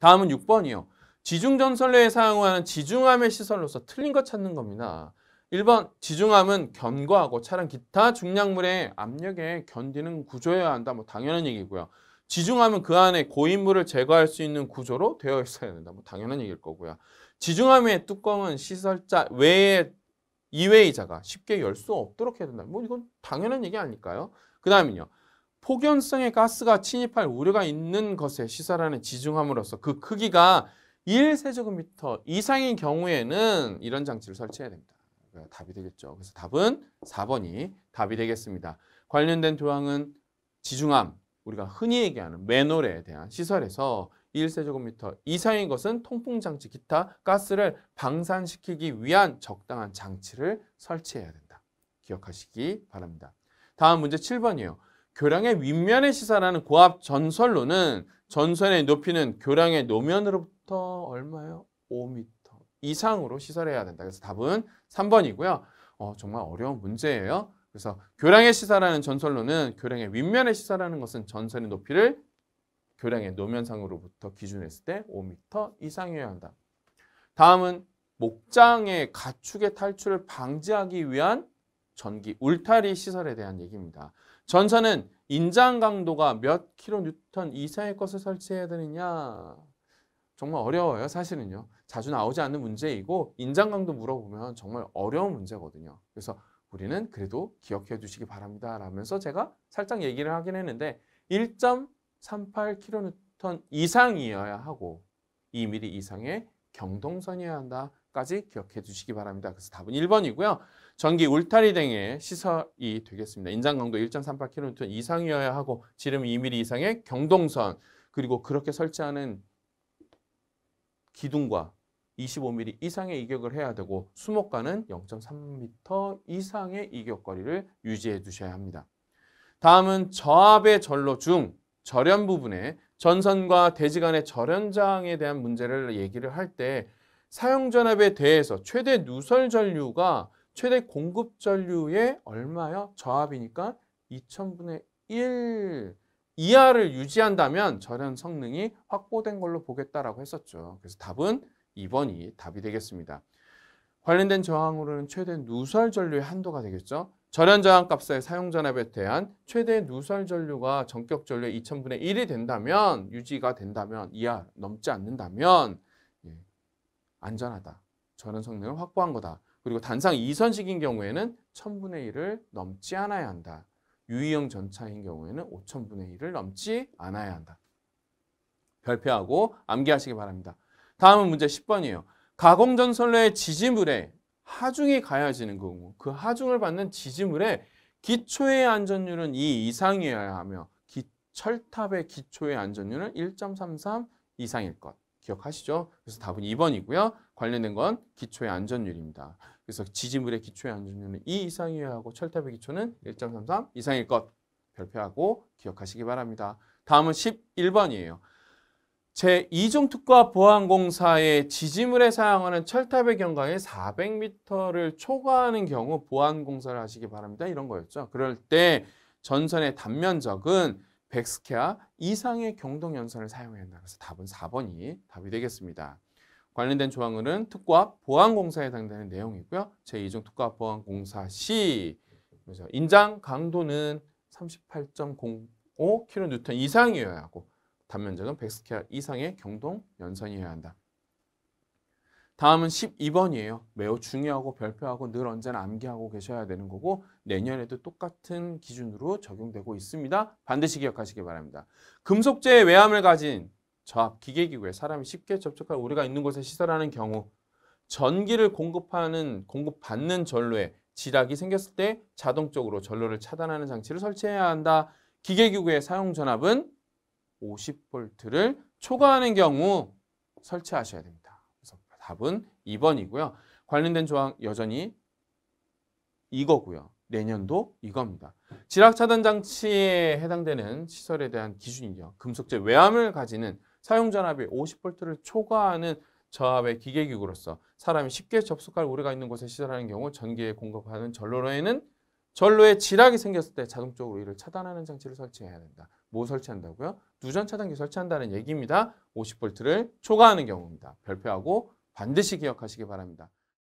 다음은 6번이요. 지중전설례에 사용하는 지중함의 시설로서 틀린 것 찾는 겁니다. 1번 지중함은 견고하고 차량 기타 중량물의 압력에 견디는 구조여야 한다. 뭐 당연한 얘기고요. 지중함은 그 안에 고인물을 제거할 수 있는 구조로 되어 있어야 된다. 뭐 당연한 얘기일 거고요. 지중함의 뚜껑은 시설자 외에 이외의자가 쉽게 열 수 없도록 해야 된다. 뭐 이건 당연한 얘기 아닐까요? 그 다음은요. 폭연성의 가스가 침입할 우려가 있는 것에 시설라는 지중함으로써 그 크기가 1세제곱미터 이상인 경우에는 이런 장치를 설치해야 됩니다. 답이 되겠죠. 그래서 답은 4번이 답이 되겠습니다. 관련된 조항은 지중함, 우리가 흔히 얘기하는 맨홀에 대한 시설에서 1세제곱미터 이상인 것은 통풍장치, 기타, 가스를 방산시키기 위한 적당한 장치를 설치해야 된다. 기억하시기 바랍니다. 다음 문제 7번이에요. 교량의 윗면에 시사라는 고압 전설로는 전선의 높이는 교량의 노면으로부터 얼마예요? 5m 이상으로 시설해야 된다. 그래서 답은 3번이고요. 어, 정말 어려운 문제예요. 그래서 교량의 시사라는 전설로는 교량의 윗면에 시사라는 것은 전선의 높이를 교량의 노면상으로부터 기준했을 때 5m 이상이어야 한다. 다음은 목장의 가축의 탈출을 방지하기 위한 전기 울타리 시설에 대한 얘기입니다. 전선은 인장 강도가 몇 킬로뉴턴 이상의 것을 설치해야 되느냐? 정말 어려워요, 사실은요. 자주 나오지 않는 문제이고 인장 강도 물어보면 정말 어려운 문제거든요. 그래서 우리는 그래도 기억해 주시기 바랍니다. 라면서 제가 살짝 얘기를 하긴 했는데 1 3 8로뉴 n 이상이어야 하고 2mm 이상의 경동선이어야 한다. 까지 기억해 주시기 바랍니다. 그래서 답은 1번이고요. 전기 울타리 등의 시설이 되겠습니다. 인장 강도 1 3 8 k m 이상이어야 하고 지름 2mm 이상의 경동선 그리고 그렇게 설치하는 기둥과 25mm 이상의 이격을 해야 되고 수목가는 0.3m 이상의 이격 거리를 유지해 두셔야 합니다. 다음은 저압의 전로 중 절연 부분에 전선과 대지 간의 절연장에 대한 문제를 얘기를 할때 사용전압에 대해서 최대 누설 전류가 최대 공급 전류의 얼마요? 저압이니까 2000분의 1 이하를 유지한다면 절연 성능이 확보된 걸로 보겠다라고 했었죠. 그래서 답은 2번이 답이 되겠습니다. 관련된 저항으로는 최대 누설 전류의 한도가 되겠죠. 절연 저항 값의 사용 전압에 대한 최대 누설 전류가 전격 전류의 2000분의 1이 된다면 유지가 된다면 이하 넘지 않는다면 안전하다. 저는 성능을 확보한 거다. 그리고 단상 2선식인 경우에는 1000분의 1을 넘지 않아야 한다. 유의형 전차인 경우에는 5000분의 1을 넘지 않아야 한다. 별표하고 암기하시기 바랍니다. 다음은 문제 10번이에요. 가공전선로의 지지물에 하중이 가해지는 경우 그 하중을 받는 지지물에 기초의 안전율은 2 이상이어야 하며 기, 철탑의 기초의 안전율은 1.33 이상일 것. 기억하시죠? 그래서 답은 2번이고요. 관련된 건 기초의 안전율입니다. 그래서 지지물의 기초의 안전율은 2 이상이어야 하고 철탑의 기초는 1.33 이상일 것 별표하고 기억하시기 바랍니다. 다음은 11번이에요. 제2종 특과 보안공사의 지지물에 사용하는 철탑의 경과에 400m를 초과하는 경우 보안공사를 하시기 바랍니다. 이런 거였죠. 그럴 때 전선의 단면적은 백스케아 이상의 경동연선을 사용해야 한다. 그래서 답은 4번이 답이 되겠습니다. 관련된 조항은 특과합 보안공사에 해당되는 내용이고요. 제2종 특과합 보안공사 C 그래서 인장 강도는 38.05kN 이상이어야 하고 단면적은 1스케일 이상의 경동 연산이어야 한다. 다음은 12번이에요. 매우 중요하고 별표하고 늘 언제나 암기하고 계셔야 되는 거고 내년에도 똑같은 기준으로 적용되고 있습니다. 반드시 기억하시기 바랍니다. 금속재의 외함을 가진 저압 기계기구에 사람이 쉽게 접촉할 우리가 있는 곳에 시설하는 경우 전기를 공급하는 공급받는 전로에 지락이 생겼을 때 자동적으로 전로를 차단하는 장치를 설치해야 한다. 기계기구의 사용 전압은 50V를 초과하는 경우 설치하셔야 됩니다. 답은 2번이고요. 관련된 조항 여전히 이거고요. 내년도 이겁니다. 지락차단 장치에 해당되는 시설에 대한 기준이죠 금속재 외함을 가지는 사용전압이 50V를 초과하는 저압의 기계기구로서 사람이 쉽게 접속할 우려가 있는 곳에 시설하는 경우 전기에 공급하는 전로로에는 전로에 지락이 생겼을 때 자동적으로 이를 차단하는 장치를 설치해야 된다. 뭐 설치한다고요? 누전 차단기 설치한다는 얘기입니다. 50V를 초과하는 경우입니다. 별표하고 반드시 기억하시기 바랍니다.